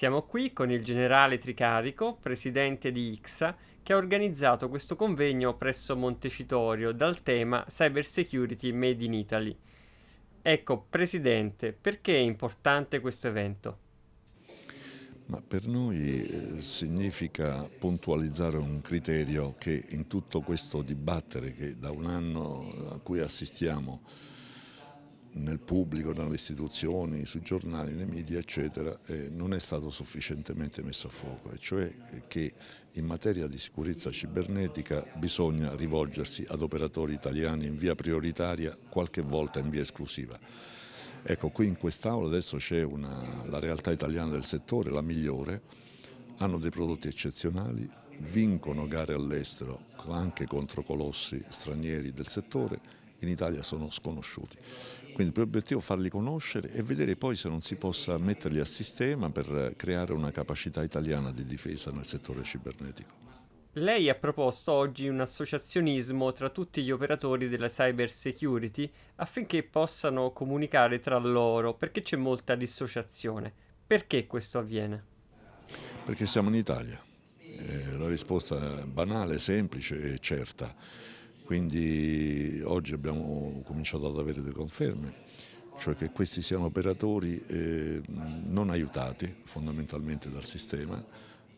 Siamo qui con il generale Tricarico, presidente di IXA, che ha organizzato questo convegno presso Montecitorio dal tema Cyber Security Made in Italy. Ecco, presidente, perché è importante questo evento? Ma per noi eh, significa puntualizzare un criterio che in tutto questo dibattere che da un anno a cui assistiamo nel pubblico, nelle istituzioni, sui giornali, nei media eccetera, eh, non è stato sufficientemente messo a fuoco, e cioè che in materia di sicurezza cibernetica bisogna rivolgersi ad operatori italiani in via prioritaria, qualche volta in via esclusiva. Ecco, qui in quest'Aula adesso c'è la realtà italiana del settore, la migliore, hanno dei prodotti eccezionali, vincono gare all'estero anche contro colossi stranieri del settore, in Italia sono sconosciuti. Quindi il mio obiettivo è farli conoscere e vedere poi se non si possa metterli a sistema per creare una capacità italiana di difesa nel settore cibernetico. Lei ha proposto oggi un associazionismo tra tutti gli operatori della cyber security affinché possano comunicare tra loro perché c'è molta dissociazione. Perché questo avviene? Perché siamo in Italia. Eh, la risposta è banale, semplice e certa. Quindi oggi abbiamo cominciato ad avere delle conferme, cioè che questi siano operatori eh, non aiutati fondamentalmente dal sistema,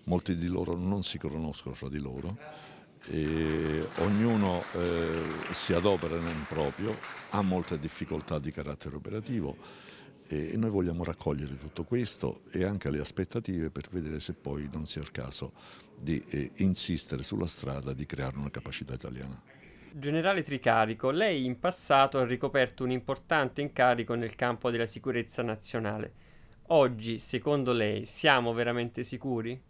molti di loro non si conoscono fra di loro, e ognuno eh, si adopera nel proprio, ha molte difficoltà di carattere operativo e noi vogliamo raccogliere tutto questo e anche le aspettative per vedere se poi non sia il caso di eh, insistere sulla strada di creare una capacità italiana. Generale Tricarico, lei in passato ha ricoperto un importante incarico nel campo della sicurezza nazionale. Oggi, secondo lei, siamo veramente sicuri?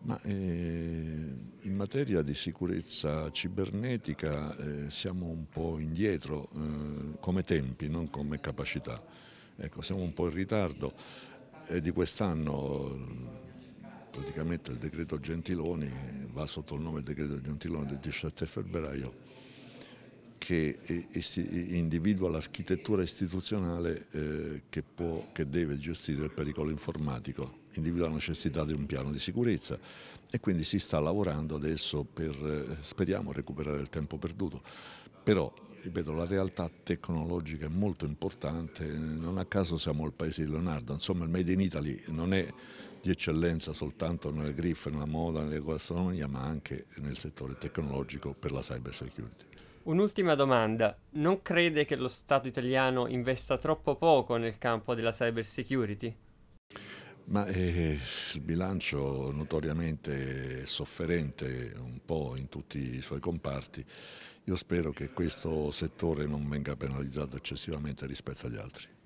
Ma, eh, in materia di sicurezza cibernetica eh, siamo un po' indietro eh, come tempi, non come capacità. Ecco, siamo un po' in ritardo e di quest'anno praticamente il decreto Gentiloni va sotto il nome del decreto Gentiloni del 17 febbraio che individua l'architettura istituzionale eh, che, può, che deve gestire il pericolo informatico, individua la necessità di un piano di sicurezza e quindi si sta lavorando adesso per, eh, speriamo, recuperare il tempo perduto. Però, ripeto, la realtà tecnologica è molto importante, non a caso siamo il paese di Leonardo, insomma il Made in Italy non è di eccellenza soltanto nelle griffe, nella moda, nella gastronomia, ma anche nel settore tecnologico per la cyber security. Un'ultima domanda. Non crede che lo Stato italiano investa troppo poco nel campo della cyber security? Ma eh, il bilancio notoriamente sofferente un po' in tutti i suoi comparti, io spero che questo settore non venga penalizzato eccessivamente rispetto agli altri.